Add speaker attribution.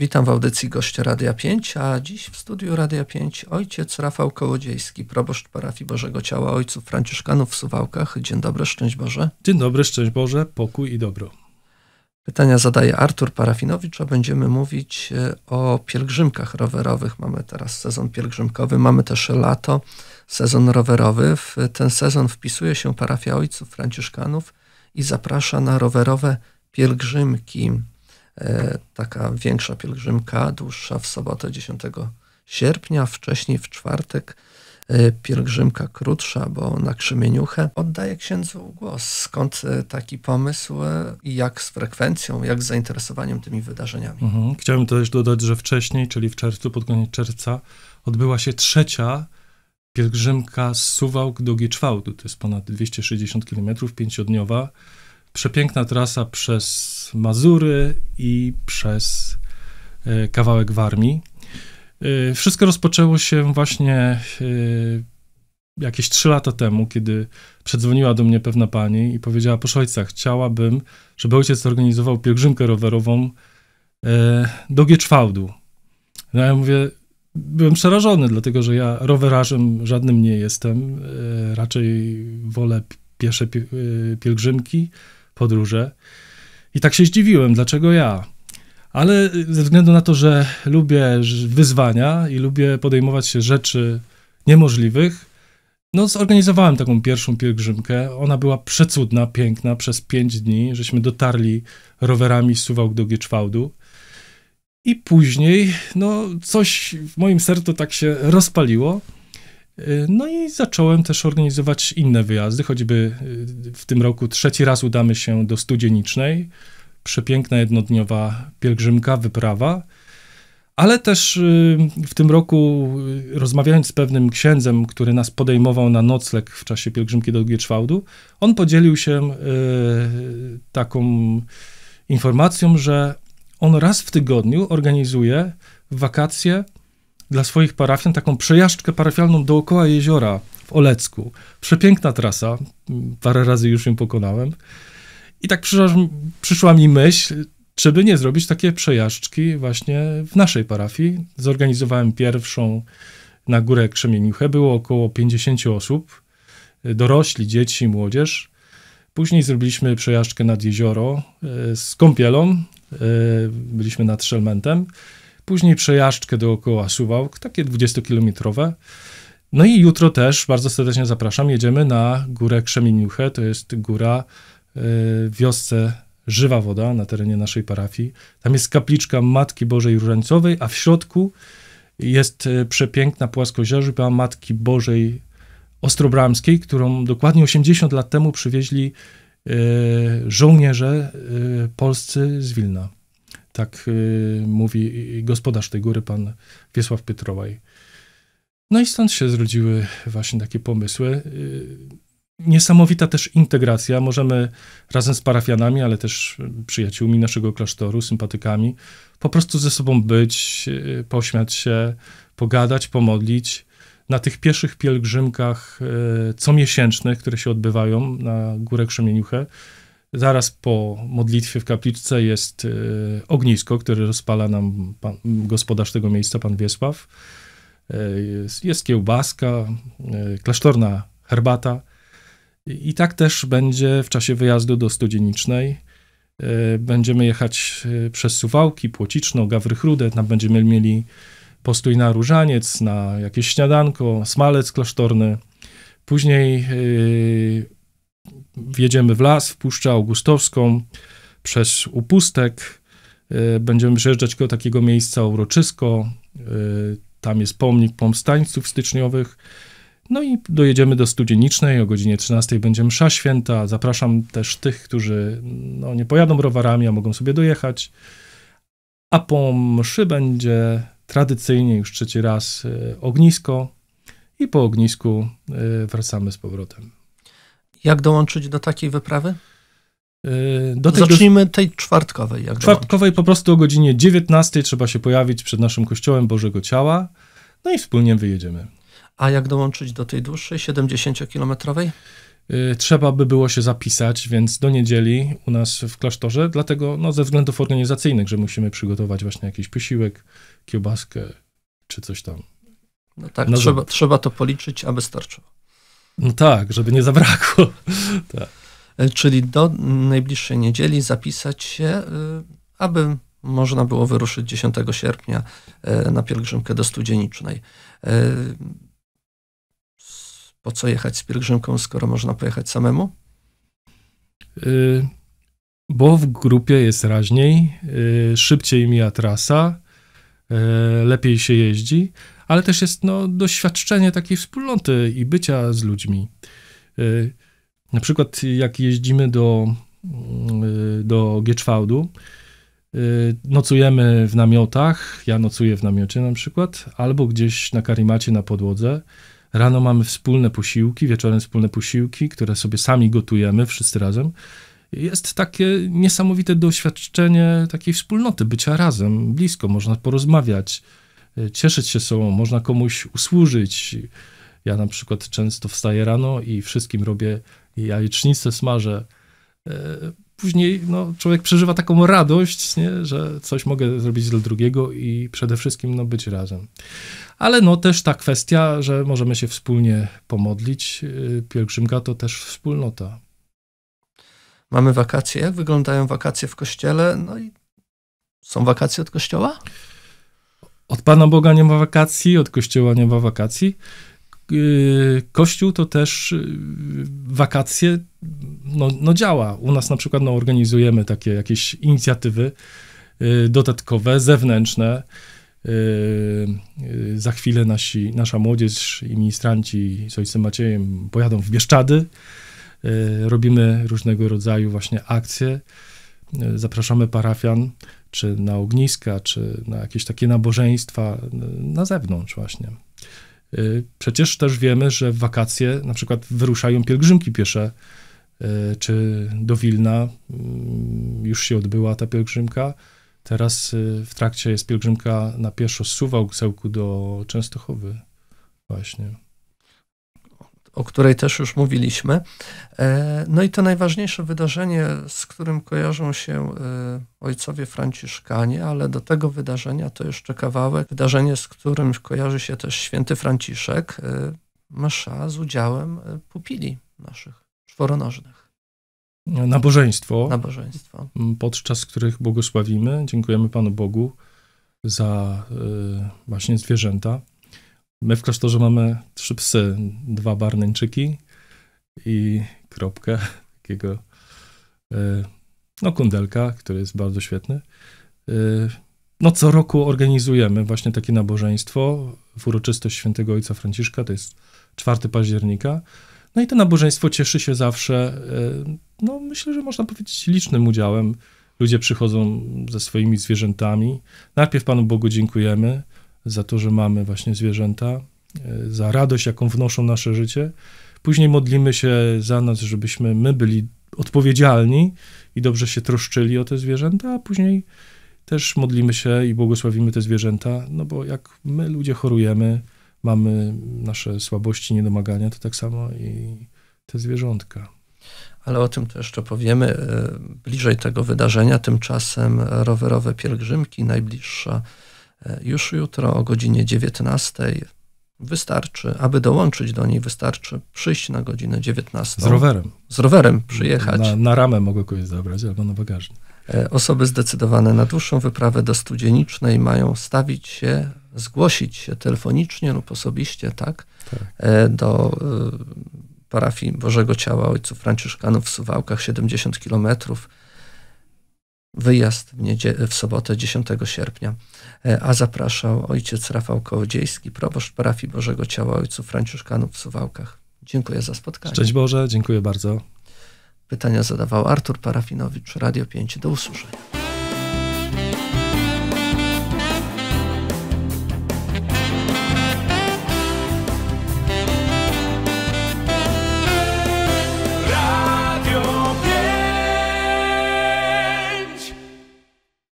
Speaker 1: Witam w audycji Goście Radia 5, a dziś w studiu Radia 5 ojciec Rafał Kołodziejski, proboszcz parafii Bożego Ciała Ojców Franciszkanów w Suwałkach. Dzień dobry, szczęść Boże.
Speaker 2: Dzień dobry, szczęść Boże, pokój i dobro.
Speaker 1: Pytania zadaje Artur Parafinowicz, a będziemy mówić e, o pielgrzymkach rowerowych. Mamy teraz sezon pielgrzymkowy, mamy też lato, sezon rowerowy. W ten sezon wpisuje się parafia ojców Franciszkanów i zaprasza na rowerowe pielgrzymki. E, taka większa pielgrzymka, dłuższa w sobotę 10 sierpnia, wcześniej w czwartek e, pielgrzymka krótsza, bo na krzemieniuchę. Oddaję księdzu głos, skąd e, taki pomysł i jak z frekwencją, jak z zainteresowaniem tymi wydarzeniami.
Speaker 2: Mhm. Chciałbym też dodać, że wcześniej, czyli w czerwcu, pod koniec czerwca, odbyła się trzecia pielgrzymka z Suwałk do Gieczwałdu. To jest ponad 260 km, pięciodniowa Przepiękna trasa przez Mazury i przez e, kawałek Warmii. E, wszystko rozpoczęło się właśnie e, jakieś 3 lata temu, kiedy przedzwoniła do mnie pewna pani i powiedziała: Proszę ojca, chciałabym, żeby ojciec zorganizował pielgrzymkę rowerową do Gieczwałdu. No ja mówię, byłem przerażony, dlatego że ja rowerarzem żadnym nie jestem. Raczej wolę piesze pielgrzymki podróże. I tak się zdziwiłem, dlaczego ja. Ale ze względu na to, że lubię wyzwania i lubię podejmować się rzeczy niemożliwych, no zorganizowałem taką pierwszą pielgrzymkę. Ona była przecudna, piękna, przez pięć dni, żeśmy dotarli rowerami z Suwałk do Gieczwałdu. I później, no coś w moim sercu tak się rozpaliło, no i zacząłem też organizować inne wyjazdy, choćby y, w tym roku trzeci raz udamy się do Studzienicznej. Przepiękna jednodniowa pielgrzymka, wyprawa. Ale też y, w tym roku, y, rozmawiając z pewnym księdzem, który nas podejmował na nocleg w czasie pielgrzymki do Gieczwałdu on podzielił się taką informacją, że on raz w tygodniu organizuje wakacje dla swoich parafian taką przejażdżkę parafialną dookoła jeziora w Olecku. Przepiękna trasa, parę razy już ją pokonałem. I tak przyszła, przyszła mi myśl, czy by nie zrobić takie przejażdżki właśnie w naszej parafii. Zorganizowałem pierwszą na Górę Krzemieniuchę. Było około 50 osób, dorośli, dzieci, młodzież. Później zrobiliśmy przejażdżkę nad jezioro e, z kąpielą. E, byliśmy nad Szelmentem później przejażdżkę dookoła Suwałk, takie 20-kilometrowe. No i jutro też bardzo serdecznie zapraszam. Jedziemy na górę Krzemieniuchę, to jest góra e, w wiosce Żywa Woda na terenie naszej parafii. Tam jest kapliczka Matki Bożej Różańcowej, a w środku jest e, przepiękna płaskozierzyba Matki Bożej Ostrobramskiej, którą dokładnie 80 lat temu przywieźli e, żołnierze polscy z Wilna. Tak y, mówi gospodarz tej góry, pan Wiesław Pietrowaj. No i stąd się zrodziły właśnie takie pomysły. Y, niesamowita też integracja. Możemy razem z parafianami, ale też przyjaciółmi naszego klasztoru, sympatykami, po prostu ze sobą być, y, pośmiać się, pogadać, pomodlić. Na tych pieszych pielgrzymkach y, comiesięcznych, które się odbywają na Górę Krzemieniuchę, Zaraz po modlitwie w kapliczce jest e, ognisko, które rozpala nam pan, gospodarz tego miejsca, pan Wiesław. E, jest, jest kiełbaska, e, klasztorna herbata. I tak też będzie w czasie wyjazdu do Studzienicznej. Będziemy jechać przez Suwałki, Płociczno, Gawrychrudę. Tam będziemy mieli postój na różaniec, na jakieś śniadanko, smalec klasztorny. Później wjedziemy w las, w Puszczę Augustowską, przez upustek, e, będziemy przejeżdżać do takiego miejsca uroczysko, e, tam jest pomnik pomstańców styczniowych, no i dojedziemy do Studzienicznej, o godzinie 13 będzie msza święta. Zapraszam też tych, którzy no, nie pojadą rowerami, a mogą sobie dojechać. A po mszy będzie tradycyjnie już trzeci raz e, ognisko i po ognisku wracamy z powrotem.
Speaker 1: Jak dołączyć do takiej wyprawy? Yy, do tej Zacznijmy do... tej
Speaker 2: czwartkowej. czwartkowej dołączyć? po prostu o godzinie 19 trzeba się pojawić przed naszym kościołem Bożego Ciała, no i wspólnie wyjedziemy. A jak dołączyć do tej dłuższej, 70-kilometrowej? Yy, trzeba by było się zapisać, więc do niedzieli u nas w klasztorze, dlatego no, ze względów organizacyjnych, że musimy przygotować właśnie jakiś posiłek, kiełbaskę czy coś tam. No tak, no trzeba, to... trzeba to policzyć, aby starczyło. No tak, żeby
Speaker 1: nie zabrakło. tak. E, czyli do najbliższej niedzieli zapisać się, e, aby można było wyruszyć 10 sierpnia e, na pielgrzymkę do Studzienicznej. Po co jechać z pielgrzymką, skoro
Speaker 2: można pojechać samemu? Y, bo w grupie jest raźniej, y, szybciej mija trasa, y, lepiej się jeździ ale też jest no, doświadczenie takiej wspólnoty i bycia z ludźmi. Y, na przykład jak jeździmy do, y, do Gieczwałdu, y, nocujemy w namiotach, ja nocuję w namiocie na przykład, albo gdzieś na karimacie na podłodze. Rano mamy wspólne posiłki, wieczorem wspólne posiłki, które sobie sami gotujemy, wszyscy razem. Jest takie niesamowite doświadczenie takiej wspólnoty, bycia razem, blisko, można porozmawiać, Y, cieszyć się sobą, można komuś usłużyć. Ja na przykład często wstaję rano i wszystkim robię jajecznicę, smażę. Y, później no, człowiek przeżywa taką radość, nie? że coś mogę zrobić dla drugiego i przede wszystkim no, być razem. Ale no, też ta kwestia, że możemy się wspólnie pomodlić. Y, pielgrzymka to też wspólnota.
Speaker 1: Mamy wakacje. Jak
Speaker 2: wyglądają wakacje w kościele? No i są wakacje od kościoła? Od Pana Boga nie ma wakacji, od Kościoła nie ma wakacji. Yy, Kościół to też yy, wakacje no, no działa. U nas na przykład no, organizujemy takie jakieś inicjatywy yy, dodatkowe, zewnętrzne. Za chwilę nasi, nasza młodzież i ministranci z ojcem Maciejem pojadą w Bieszczady. Robimy różnego rodzaju właśnie akcje zapraszamy parafian czy na ogniska, czy na jakieś takie nabożeństwa y, na zewnątrz właśnie. Y, przecież też wiemy, że w wakacje na przykład wyruszają pielgrzymki piesze, y, czy do Wilna mm, już się odbyła ta pielgrzymka. Teraz w trakcie jest pielgrzymka na pieszo z Suwałk do Częstochowy właśnie o której też już
Speaker 1: mówiliśmy. E, no i to najważniejsze wydarzenie, z którym kojarzą się e, ojcowie franciszkanie, ale do tego wydarzenia to jeszcze kawałek, wydarzenie, z którym kojarzy się też święty Franciszek, e, msza z udziałem pupili naszych
Speaker 2: czworonożnych. Nabożeństwo, Nabożeństwo, podczas których błogosławimy. Dziękujemy Panu Bogu za właśnie zwierzęta, My w klasztorze mamy trzy psy, dwa barneńczyki i kropkę, takiego e, no kundelka, który jest bardzo świetny. E, no co roku organizujemy właśnie takie nabożeństwo w uroczystość świętego ojca Franciszka, to jest 4 października. No i to nabożeństwo cieszy się zawsze, e, no myślę, że można powiedzieć licznym udziałem. Ludzie przychodzą ze swoimi zwierzętami. Najpierw Panu Bogu dziękujemy, za to, że mamy właśnie zwierzęta, e, za radość, jaką wnoszą nasze życie. Później modlimy się za nas, żebyśmy my byli odpowiedzialni i dobrze się troszczyli o te zwierzęta, a później też modlimy się i błogosławimy te zwierzęta, no bo jak my ludzie chorujemy, mamy nasze słabości, niedomagania, to tak samo i te zwierzątka.
Speaker 1: Ale o tym też jeszcze powiemy e, bliżej tego wydarzenia. Tymczasem rowerowe pielgrzymki, najbliższa już jutro o godzinie 19 wystarczy, aby dołączyć do niej, wystarczy przyjść na godzinę 19.
Speaker 2: Z rowerem. Z rowerem przyjechać. Na, na ramę mogę kogoś zabrać albo na bagażnik.
Speaker 1: E, osoby zdecydowane na dłuższą wyprawę do Studzienicznej mają stawić się, zgłosić się telefonicznie lub osobiście, tak, tak. E, do e, parafii Bożego Ciała Ojców Franciszkanów w Suwałkach, 70 kilometrów wyjazd w, w sobotę 10 sierpnia, e, a zapraszał ojciec Rafał Kołodziejski, proboszcz parafii Bożego Ciała Ojców Franciszkanów w Suwałkach. Dziękuję za spotkanie. Cześć Boże, dziękuję bardzo. Pytania zadawał Artur Parafinowicz, Radio 5. Do usłyszenia.